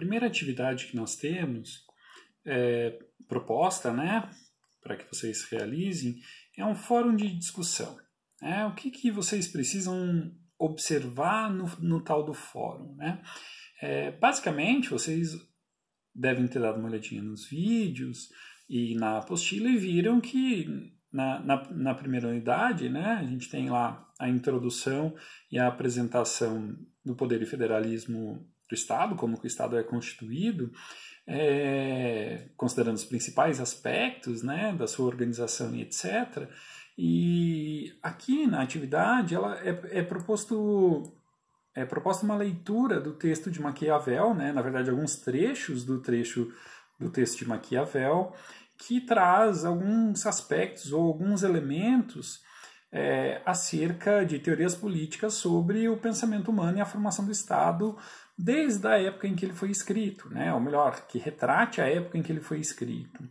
primeira atividade que nós temos é, proposta, né, para que vocês realizem, é um fórum de discussão. Né? O que, que vocês precisam observar no, no tal do fórum, né? É, basicamente, vocês devem ter dado uma olhadinha nos vídeos e na apostila e viram que na, na, na, primeira unidade, né, a gente tem lá a introdução e a apresentação do poder e federalismo do Estado, como que o Estado é constituído, é, considerando os principais aspectos né, da sua organização e etc. E aqui na atividade ela é, é proposto é proposta uma leitura do texto de Maquiavel, né, na verdade alguns trechos do trecho do texto de Maquiavel, que traz alguns aspectos ou alguns elementos é, acerca de teorias políticas sobre o pensamento humano e a formação do Estado desde a época em que ele foi escrito, né? ou melhor, que retrate a época em que ele foi escrito.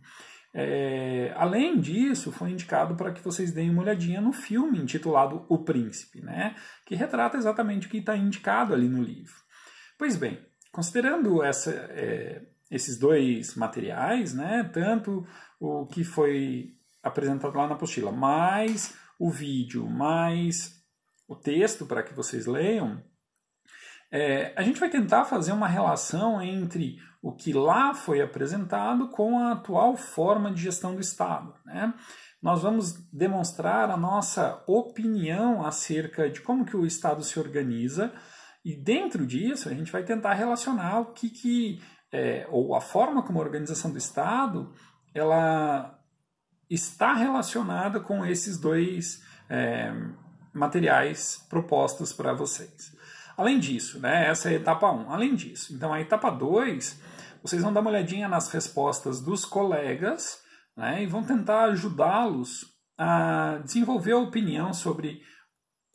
É, além disso, foi indicado para que vocês deem uma olhadinha no filme intitulado O Príncipe, né? que retrata exatamente o que está indicado ali no livro. Pois bem, considerando essa, é, esses dois materiais, né? Tanto o que foi apresentado lá na apostila, mais o vídeo, mais o texto para que vocês leiam, é, a gente vai tentar fazer uma relação entre o que lá foi apresentado com a atual forma de gestão do Estado. Né? Nós vamos demonstrar a nossa opinião acerca de como que o Estado se organiza e dentro disso a gente vai tentar relacionar o que, que é, ou a forma como a organização do Estado ela está relacionada com esses dois é, materiais propostos para vocês. Além disso, né, essa é a etapa 1. Um. Além disso, então a etapa 2, vocês vão dar uma olhadinha nas respostas dos colegas né, e vão tentar ajudá-los a desenvolver a opinião sobre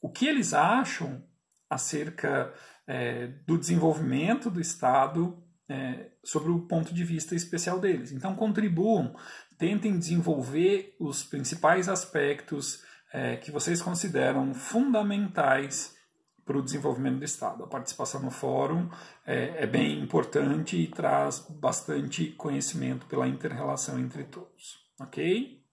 o que eles acham acerca é, do desenvolvimento do Estado é, sobre o ponto de vista especial deles. Então, contribuam, tentem desenvolver os principais aspectos é, que vocês consideram fundamentais para o desenvolvimento do Estado. A participação no fórum é, é bem importante e traz bastante conhecimento pela interrelação entre todos. Ok?